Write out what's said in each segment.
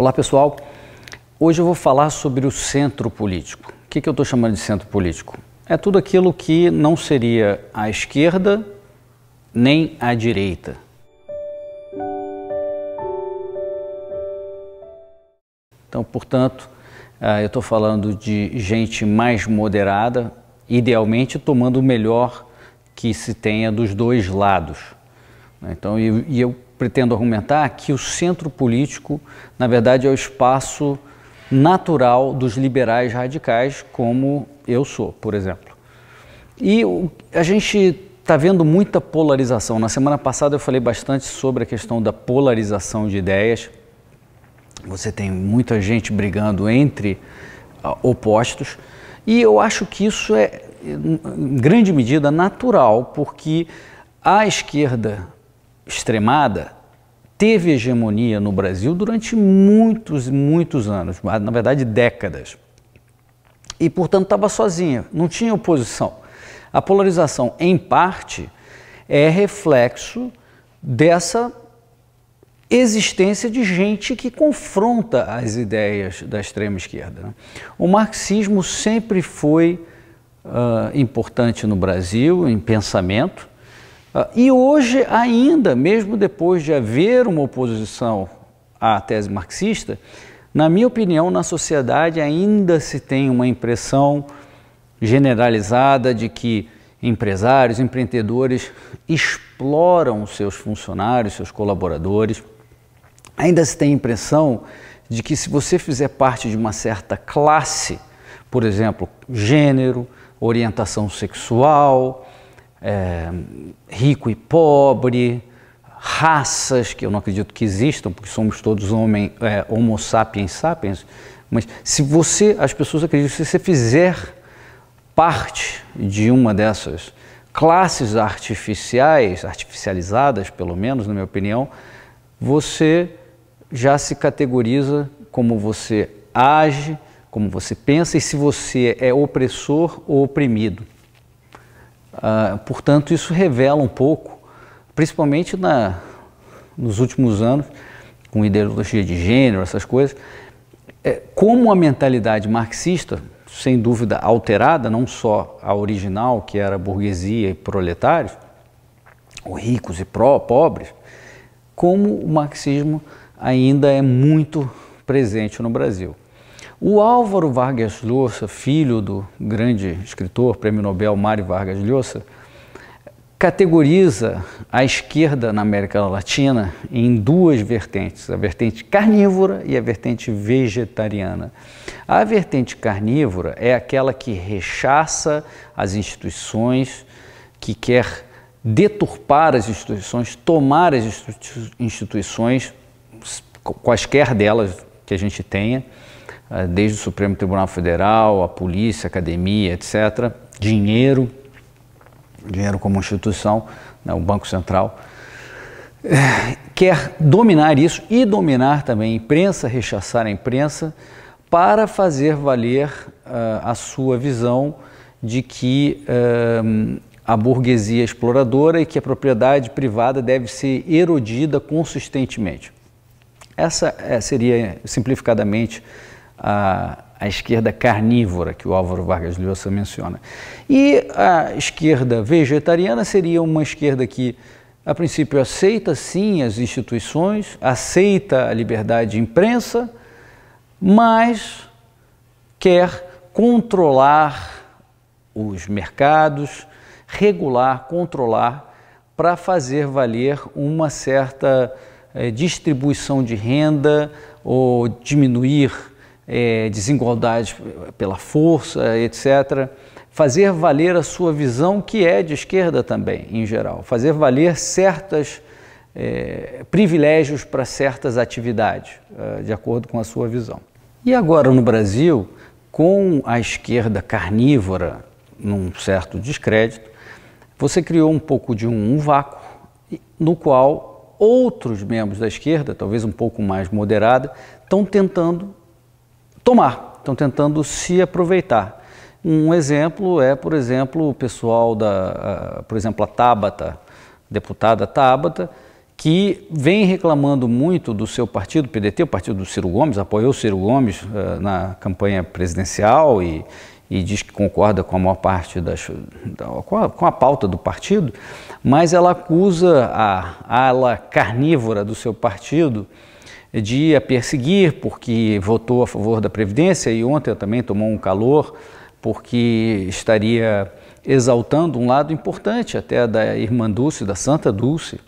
Olá pessoal, hoje eu vou falar sobre o centro político. O que, que eu estou chamando de centro político? É tudo aquilo que não seria a esquerda nem a direita. Então, portanto, ah, eu estou falando de gente mais moderada, idealmente tomando o melhor que se tenha dos dois lados. Né? Então, e eu pretendo argumentar que o centro político, na verdade, é o espaço natural dos liberais radicais, como eu sou, por exemplo. E a gente está vendo muita polarização. Na semana passada eu falei bastante sobre a questão da polarização de ideias. Você tem muita gente brigando entre ah, opostos. E eu acho que isso é, em grande medida, natural, porque a esquerda extremada teve hegemonia no Brasil durante muitos, muitos anos, na verdade décadas. E, portanto, estava sozinha, não tinha oposição. A polarização, em parte, é reflexo dessa existência de gente que confronta as ideias da extrema esquerda. Né? O marxismo sempre foi uh, importante no Brasil, em pensamento, ah, e hoje ainda, mesmo depois de haver uma oposição à tese marxista, na minha opinião, na sociedade ainda se tem uma impressão generalizada de que empresários, empreendedores exploram seus funcionários, seus colaboradores. Ainda se tem a impressão de que se você fizer parte de uma certa classe, por exemplo, gênero, orientação sexual, é, rico e pobre, raças, que eu não acredito que existam, porque somos todos homem, é, homo sapiens sapiens, mas se você, as pessoas acreditam, se você fizer parte de uma dessas classes artificiais, artificializadas pelo menos, na minha opinião, você já se categoriza como você age, como você pensa e se você é opressor ou oprimido. Ah, portanto, isso revela um pouco, principalmente na, nos últimos anos, com ideologia de gênero, essas coisas, é, como a mentalidade marxista, sem dúvida alterada, não só a original, que era burguesia e proletários, ou ricos e pró, pobres, como o marxismo ainda é muito presente no Brasil. O Álvaro Vargas Llosa, filho do grande escritor, prêmio Nobel Mário Vargas Llosa, categoriza a esquerda na América Latina em duas vertentes, a vertente carnívora e a vertente vegetariana. A vertente carnívora é aquela que rechaça as instituições, que quer deturpar as instituições, tomar as instituições, quaisquer delas que a gente tenha, eh, desde o Supremo Tribunal Federal, a polícia, a academia, etc. Dinheiro, dinheiro como instituição, né, o Banco Central, eh, quer dominar isso e dominar também a imprensa, rechaçar a imprensa, para fazer valer uh, a sua visão de que uh, a burguesia é exploradora e que a propriedade privada deve ser erodida consistentemente. Essa é, seria, simplificadamente, a, a esquerda carnívora, que o Álvaro Vargas Llosa menciona. E a esquerda vegetariana seria uma esquerda que, a princípio, aceita sim as instituições, aceita a liberdade de imprensa, mas quer controlar os mercados, regular, controlar, para fazer valer uma certa eh, distribuição de renda ou diminuir é, desigualdades pela força, etc. Fazer valer a sua visão, que é de esquerda também, em geral. Fazer valer certos é, privilégios para certas atividades, é, de acordo com a sua visão. E agora no Brasil, com a esquerda carnívora num certo descrédito, você criou um pouco de um, um vácuo no qual outros membros da esquerda, talvez um pouco mais moderada, estão tentando tomar, estão tentando se aproveitar. Um exemplo é, por exemplo, o pessoal da, por exemplo, a Tabata, deputada Tabata, que vem reclamando muito do seu partido, PDT, o partido do Ciro Gomes, apoiou o Ciro Gomes eh, na campanha presidencial e, e, diz que concorda com a maior parte das. Da, com, a, com, a, pauta do partido, mas ela acusa a ala carnívora do seu partido de a perseguir porque votou a favor da Previdência e ontem também tomou um calor porque estaria exaltando um lado importante até da irmã Dulce, da Santa Dulce,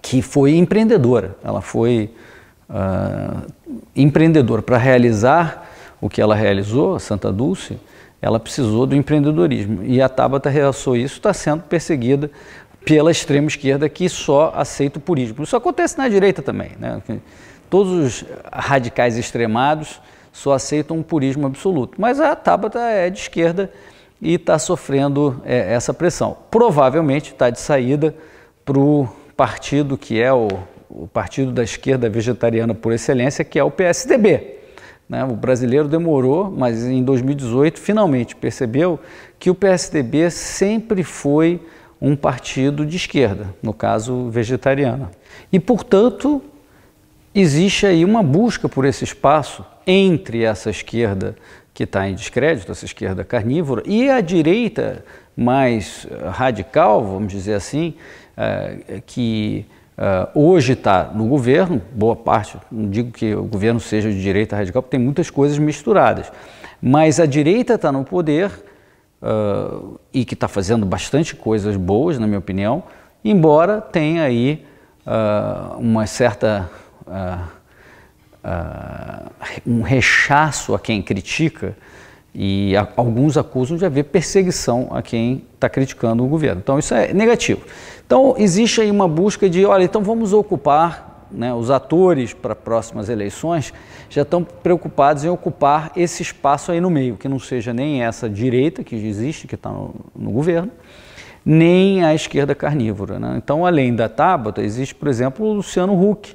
que foi empreendedora. Ela foi uh, empreendedora para realizar o que ela realizou, a Santa Dulce, ela precisou do empreendedorismo. E a Tabata realçou isso, está sendo perseguida pela extrema esquerda que só aceita o purismo. Isso acontece na direita também. Né? Todos os radicais extremados só aceitam o purismo absoluto. Mas a Tabata é de esquerda e está sofrendo é, essa pressão. Provavelmente está de saída para o partido que é o, o, partido da esquerda vegetariana por excelência, que é o PSDB. Né? O brasileiro demorou, mas em 2018 finalmente percebeu que o PSDB sempre foi um partido de esquerda, no caso vegetariana. E, portanto, existe aí uma busca por esse espaço entre essa esquerda que está em descrédito, essa esquerda carnívora, e a direita mais eh, radical, vamos dizer assim, eh, que eh, hoje está no governo, boa parte, não digo que o governo seja de direita radical, porque tem muitas coisas misturadas, mas a direita está no poder uh, e que está fazendo bastante coisas boas, na minha opinião, embora tenha aí uh, uma certa. Ah, ah, um rechaço a quem critica e a, alguns acusam de haver perseguição a quem está criticando o governo. Então, isso é negativo. Então, existe aí uma busca de, olha, então vamos ocupar né, os atores para próximas eleições já estão preocupados em ocupar esse espaço aí no meio, que não seja nem essa direita que existe, que está no, no, governo, nem a esquerda carnívora. Né? Então, além da Tábata, existe, por exemplo, o Luciano Huck,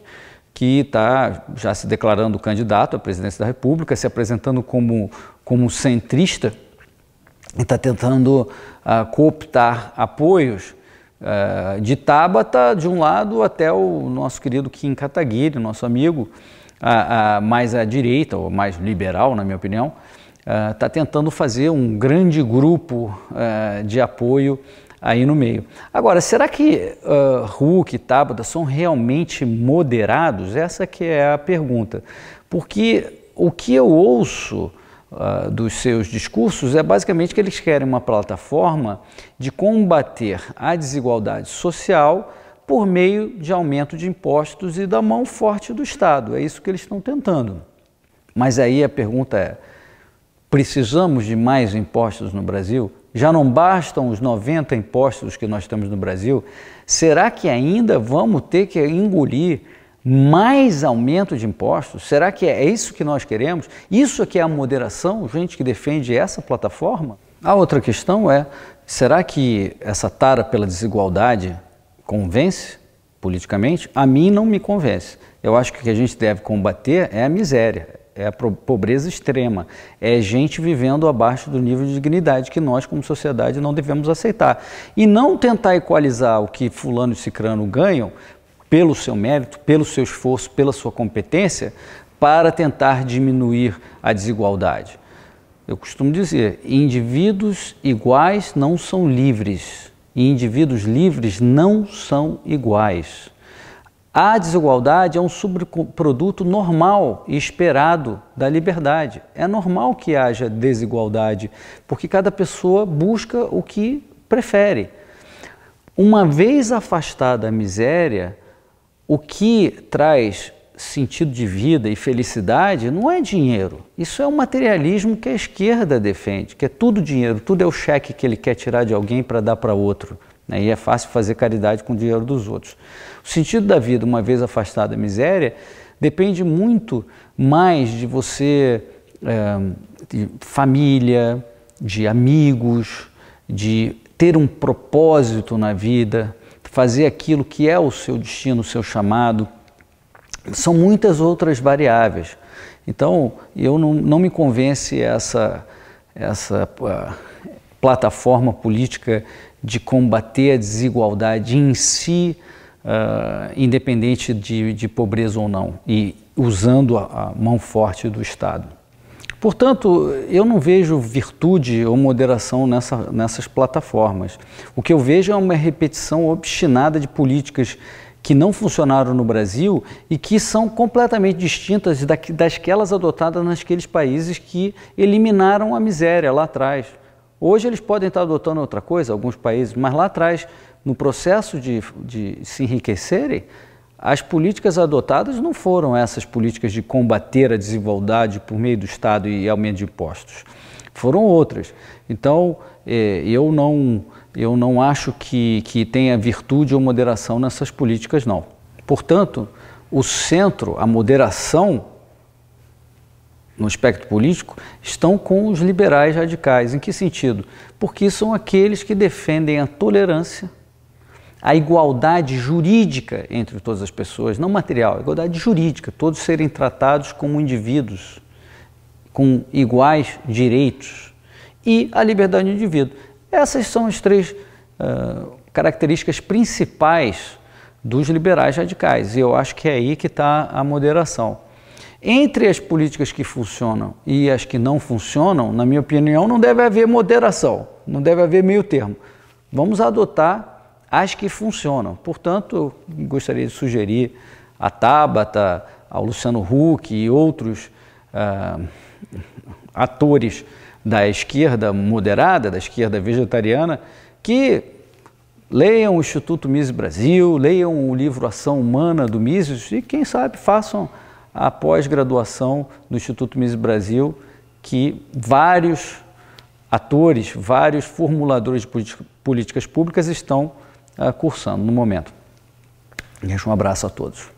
que está já se declarando candidato à presidência da República, se apresentando como, como centrista e está tentando uh, cooptar apoios ah, de Tabata, de um lado, até o nosso querido Kim Kataguiri, nosso amigo, mais à direita, ou mais liberal, na minha opinião, está ah, tentando fazer um grande grupo ah, de apoio aí no meio. Agora, será que Hulk e Tabata são realmente moderados? Essa que é a pergunta. Porque o que eu ouço ah, dos seus discursos é basicamente que eles querem uma plataforma de combater a desigualdade social por meio de aumento de impostos e da mão forte do Estado. É isso que eles estão tentando. Mas aí a pergunta é: precisamos de mais impostos no Brasil? Já não bastam os 90 impostos que nós temos no Brasil? Será que ainda vamos ter que engolir mais aumento de impostos? Será que é isso que nós queremos? Isso aqui é a moderação, gente que defende essa plataforma? A outra questão é: será que essa tara pela desigualdade convence politicamente? A mim não me convence. Eu acho que o que a gente deve combater é a miséria, é a pobreza extrema, é gente vivendo abaixo do nível de dignidade que nós, como sociedade, não devemos aceitar. E não tentar equalizar o que fulano e cicrano ganham pelo seu mérito, pelo seu esforço, pela sua competência, para tentar diminuir a desigualdade. Eu costumo dizer: indivíduos iguais não são livres, e indivíduos livres não são iguais. A desigualdade é um subproduto normal e esperado da liberdade. É normal que haja desigualdade, porque cada pessoa busca o que prefere. Uma vez afastada a miséria, o que traz sentido de vida e felicidade não é dinheiro. Isso é o um materialismo que a esquerda defende, que é tudo dinheiro, tudo é o cheque que ele quer tirar de alguém para dar para outro. Né? E é fácil fazer caridade com o dinheiro dos outros. O sentido da vida, uma vez afastado da miséria, depende muito mais de você, é, de família, de amigos, de ter um propósito na vida, fazer aquilo que é o seu destino, o seu chamado. São muitas outras variáveis. Então, eu não, não me convence essa, essa uh, plataforma política de combater a desigualdade em si, uh, independente de, de pobreza ou não, e usando a, a mão forte do Estado. Portanto, eu não vejo virtude ou moderação nessa, nessas plataformas. O que eu vejo é uma repetição obstinada de políticas que não funcionaram no Brasil e que são completamente distintas das que elas adotadas naqueles países que eliminaram a miséria lá atrás. Hoje eles podem estar adotando outra coisa, alguns países, mas lá atrás, no processo de, de se enriquecerem, as políticas adotadas não foram essas políticas de combater a desigualdade por meio do Estado e aumento de impostos. Foram outras. Então, é, eu não, eu não acho que, que tenha virtude ou moderação nessas políticas, não. Portanto, o centro, a moderação no espectro político estão com os liberais radicais. Em que sentido? Porque são aqueles que defendem a tolerância a igualdade jurídica entre todas as pessoas, não material, igualdade jurídica, todos serem tratados como indivíduos, com iguais direitos, e a liberdade do indivíduo. Essas são as três uh, características principais dos liberais radicais, e eu acho que é aí que está a moderação. Entre as políticas que funcionam e as que não funcionam, na minha opinião, não deve haver moderação, não deve haver meio termo. Vamos adotar as que funcionam. Portanto, eu gostaria de sugerir a Tabata, ao Luciano Huck e outros uh, atores da esquerda moderada, da esquerda vegetariana, que leiam o Instituto Mises Brasil, leiam o livro Ação Humana do Mises e, quem sabe, façam a pós-graduação do Instituto Mises Brasil, que vários atores, vários formuladores de políticas públicas estão ah, cursando no momento. Deixo um abraço a todos.